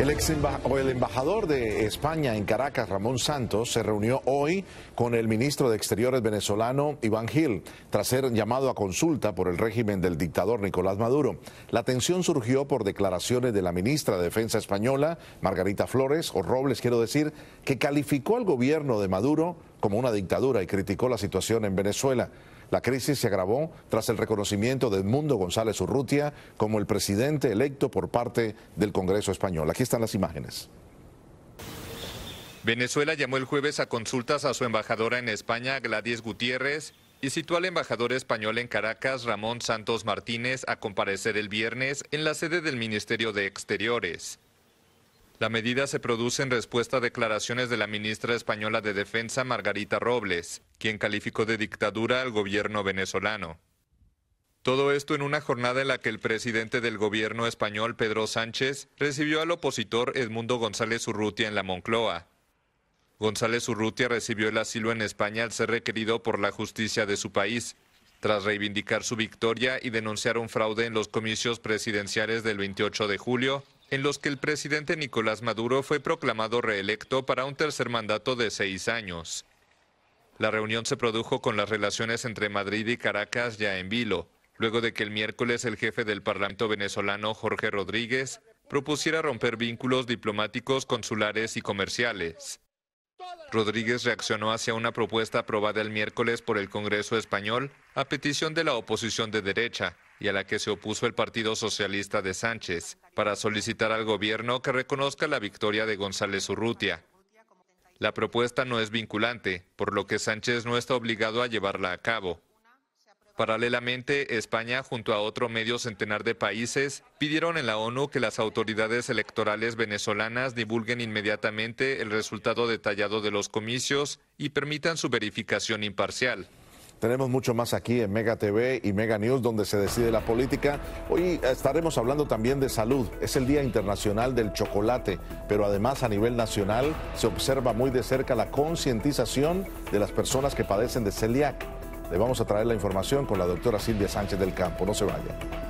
El, embajador de España en Caracas, Ramón Santos, se reunió hoy con el ministro de Exteriores venezolano, Iván Gil, tras ser llamado a consulta por el régimen del dictador Nicolás Maduro. La tensión surgió por declaraciones de la ministra de Defensa española, Margarita Flores, o Robles, quiero decir, que calificó al gobierno de Maduro como una dictadura y criticó la situación en Venezuela. La crisis se agravó tras el reconocimiento de Edmundo González Urrutia como el presidente electo por parte del Congreso español. Aquí están las imágenes. Venezuela llamó el jueves a consultas a su embajadora en España, Gladys Gutiérrez, y citó al embajador español en Caracas, Ramón Santos Martínez, a comparecer el viernes en la sede del Ministerio de Exteriores. La medida se produce en respuesta a declaraciones de la ministra española de Defensa, Margarita Robles, quien calificó de dictadura al gobierno venezolano. Todo esto en una jornada en la que el presidente del gobierno español, Pedro Sánchez, recibió al opositor Edmundo González Urrutia en la Moncloa. González Urrutia recibió el asilo en España al ser requerido por la justicia de su país, tras reivindicar su victoria y denunciar un fraude en los comicios presidenciales del 28 de julio en los que el presidente Nicolás Maduro fue proclamado reelecto para un tercer mandato de seis años. La reunión se produjo con las relaciones entre Madrid y Caracas ya en vilo, luego de que el miércoles el jefe del Parlamento venezolano, Jorge Rodríguez, propusiera romper vínculos diplomáticos, consulares y comerciales. Rodríguez reaccionó hacia una propuesta aprobada el miércoles por el Congreso español a petición de la oposición de derecha, y a la que se opuso el Partido Socialista de Sánchez para solicitar al gobierno que reconozca la victoria de González Urrutia. La propuesta no es vinculante, por lo que Sánchez no está obligado a llevarla a cabo. Paralelamente, España, junto a otro medio centenar de países, pidieron en la ONU que las autoridades electorales venezolanas divulguen inmediatamente el resultado detallado de los comicios y permitan su verificación imparcial. Tenemos mucho más aquí en Mega TV y Mega News, donde se decide la política. Hoy estaremos hablando también de salud. Es el Día Internacional del Chocolate, pero además a nivel nacional se observa muy de cerca la concientización de las personas que padecen de celiac. Le vamos a traer la información con la doctora Silvia Sánchez del Campo. No se vaya.